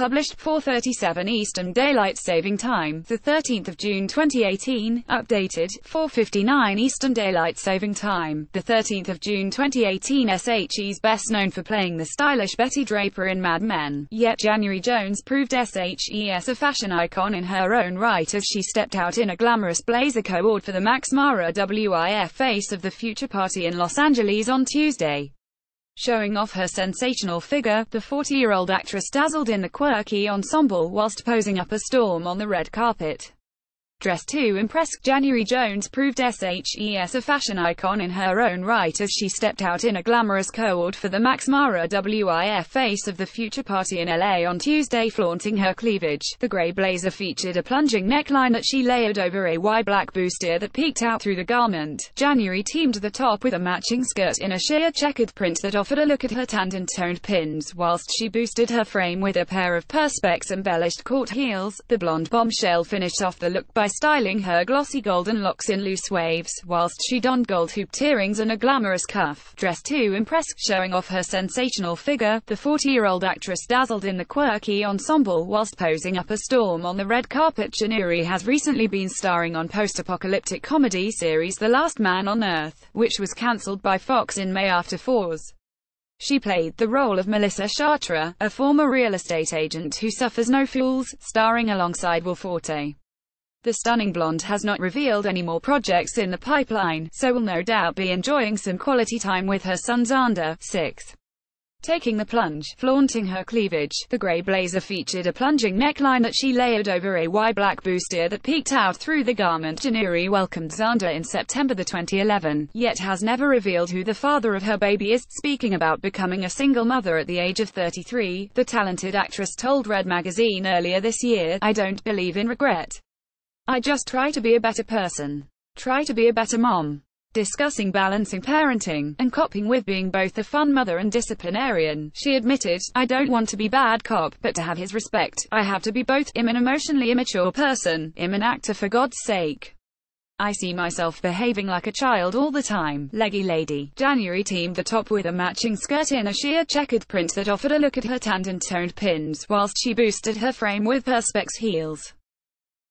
published 4.37 Eastern Daylight Saving Time, the 13th of June 2018, updated, 4.59 Eastern Daylight Saving Time, the 13th of June 2018 SHE's best known for playing the stylish Betty Draper in Mad Men, yet January Jones proved SHE's a fashion icon in her own right as she stepped out in a glamorous blazer co-ord for the Max Mara WIF Face of the Future Party in Los Angeles on Tuesday. Showing off her sensational figure, the 40-year-old actress dazzled in the quirky ensemble whilst posing up a storm on the red carpet. Dressed to impress, January Jones proved SHES a fashion icon in her own right as she stepped out in a glamorous coat for the Max Mara WIF Face of the Future party in LA on Tuesday flaunting her cleavage. The grey blazer featured a plunging neckline that she layered over a white black bustier that peeked out through the garment. January teamed the top with a matching skirt in a sheer checkered print that offered a look at her tanned and toned pins whilst she boosted her frame with a pair of perspex embellished court heels. The blonde bombshell finished off the look by styling her glossy golden locks in loose waves, whilst she donned gold hooped earrings and a glamorous cuff dress to impress, showing off her sensational figure. The 40-year-old actress dazzled in the quirky ensemble whilst posing up a storm on the red carpet. Januri has recently been starring on post-apocalyptic comedy series The Last Man on Earth, which was cancelled by Fox in May after Fours. She played the role of Melissa Chartra, a former real estate agent who suffers no fools, starring alongside Will Forte. The stunning blonde has not revealed any more projects in the pipeline, so will no doubt be enjoying some quality time with her son Xander, 6. Taking the plunge, flaunting her cleavage, the grey blazer featured a plunging neckline that she layered over a Y-black bustier that peeked out through the garment. Januri welcomed Xander in September 2011, yet has never revealed who the father of her baby is. Speaking about becoming a single mother at the age of 33, the talented actress told Red Magazine earlier this year, I don't believe in regret. I just try to be a better person. Try to be a better mom. Discussing balancing parenting and coping with being both a fun mother and disciplinarian, she admitted, I don't want to be bad cop, but to have his respect, I have to be both. I'm an emotionally immature person, I'm an actor for God's sake. I see myself behaving like a child all the time. Leggy Lady. January teamed the top with a matching skirt in a sheer checkered print that offered a look at her tanned and toned pins, whilst she boosted her frame with perspex heels.